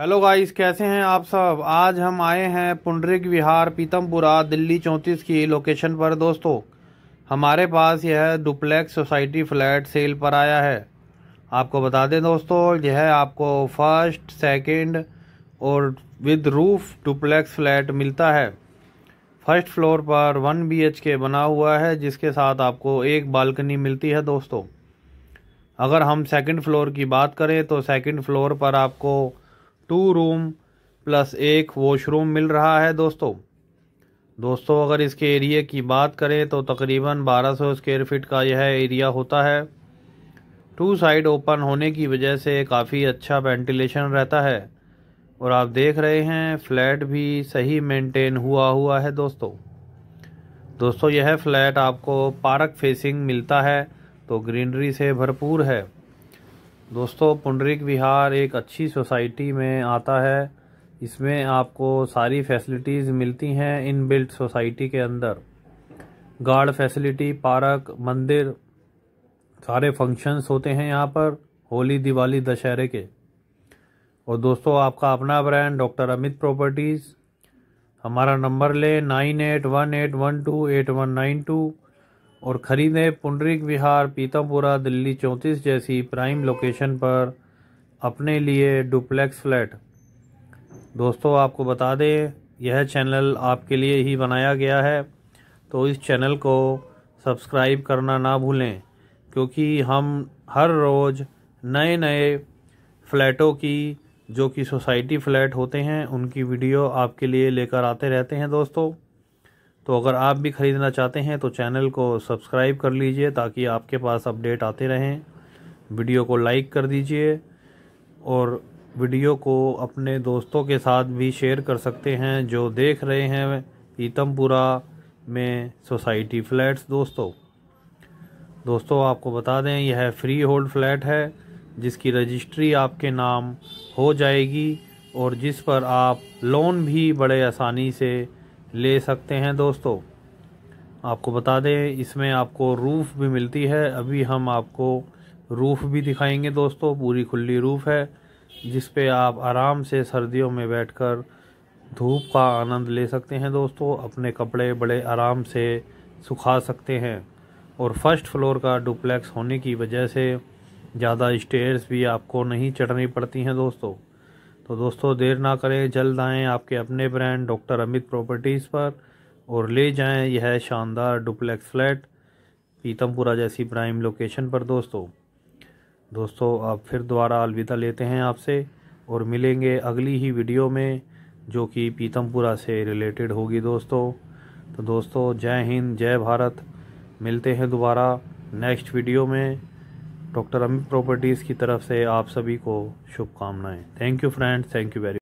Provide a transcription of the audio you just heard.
hello guys कैसे हैं आप सब आज हम आए हैं पुंडरिक विहार पीतमपुरा दिल्ली चौंतीस की लोकेशन पर दोस्तों हमारे पास यह डुप्लेक्स सोसाइटी फ्लैट सेल पर आया है आपको बता दें दोस्तों यह आपको फर्स्ट सेकंड और विद रूफ डुप्लेक्स फ्लैट मिलता है फर्स्ट फ्लोर पर वन बी के बना हुआ है जिसके साथ आपको एक बालकनी मिलती है दोस्तों अगर हम सेकेंड फ्लोर की बात करें तो सेकेंड फ्लोर पर आपको टू रूम प्लस एक वॉशरूम मिल रहा है दोस्तों दोस्तों अगर इसके एरिए की बात करें तो तकरीबन 1200 स्क्वेयर फीट का यह एरिया होता है टू साइड ओपन होने की वजह से काफ़ी अच्छा वेंटिलेशन रहता है और आप देख रहे हैं फ्लैट भी सही मेंटेन हुआ हुआ है दोस्तों दोस्तों यह फ्लैट आपको पार्क फेसिंग मिलता है तो ग्रीनरी से भरपूर है दोस्तों पुंडरिक विहार एक अच्छी सोसाइटी में आता है इसमें आपको सारी फैसिलिटीज़ मिलती हैं इन बिल्ट सोसाइटी के अंदर गार्ड फैसिलिटी पार्क मंदिर सारे फंक्शंस होते हैं यहाँ पर होली दिवाली दशहरे के और दोस्तों आपका अपना ब्रांड डॉक्टर अमित प्रॉपर्टीज़ हमारा नंबर लें nine eight one eight one two eight one nine two और खरीदें पुंडरिक विहार पीतमपुरा दिल्ली चौंतीस जैसी प्राइम लोकेशन पर अपने लिए डुप्लेक्स फ्लैट दोस्तों आपको बता दें यह चैनल आपके लिए ही बनाया गया है तो इस चैनल को सब्सक्राइब करना ना भूलें क्योंकि हम हर रोज़ नए नए फ्लैटों की जो कि सोसाइटी फ्लैट होते हैं उनकी वीडियो आपके लिए लेकर आते रहते हैं दोस्तों तो अगर आप भी ख़रीदना चाहते हैं तो चैनल को सब्सक्राइब कर लीजिए ताकि आपके पास अपडेट आते रहें वीडियो को लाइक कर दीजिए और वीडियो को अपने दोस्तों के साथ भी शेयर कर सकते हैं जो देख रहे हैं पीतमपुरा में सोसाइटी फ्लैट्स दोस्तों दोस्तों आपको बता दें यह फ्री होल्ड फ्लैट है जिसकी रजिस्ट्री आपके नाम हो जाएगी और जिस पर आप लोन भी बड़े आसानी से ले सकते हैं दोस्तों आपको बता दें इसमें आपको रूफ़ भी मिलती है अभी हम आपको रूफ़ भी दिखाएंगे दोस्तों पूरी खुली रूफ़ है जिस पे आप आराम से सर्दियों में बैठकर धूप का आनंद ले सकते हैं दोस्तों अपने कपड़े बड़े आराम से सुखा सकते हैं और फर्स्ट फ्लोर का डुप्लेक्स होने की वजह से ज़्यादा स्टेयर्स भी आपको नहीं चढ़नी पड़ती हैं दोस्तों तो दोस्तों देर ना करें जल्द आएँ आपके अपने ब्रांड डॉक्टर अमित प्रॉपर्टीज़ पर और ले जाएं यह शानदार डुप्लेक्स फ्लैट पीतमपुरा जैसी प्राइम लोकेशन पर दोस्तों दोस्तों आप फिर दोबारा अलविदा लेते हैं आपसे और मिलेंगे अगली ही वीडियो में जो कि पीतमपुरा से रिलेटेड होगी दोस्तों तो दोस्तों जय हिंद जय भारत मिलते हैं दोबारा नेक्स्ट वीडियो में डॉक्टर अमित प्रॉपर्टीज़ की तरफ से आप सभी को शुभकामनाएं thank you friends thank you very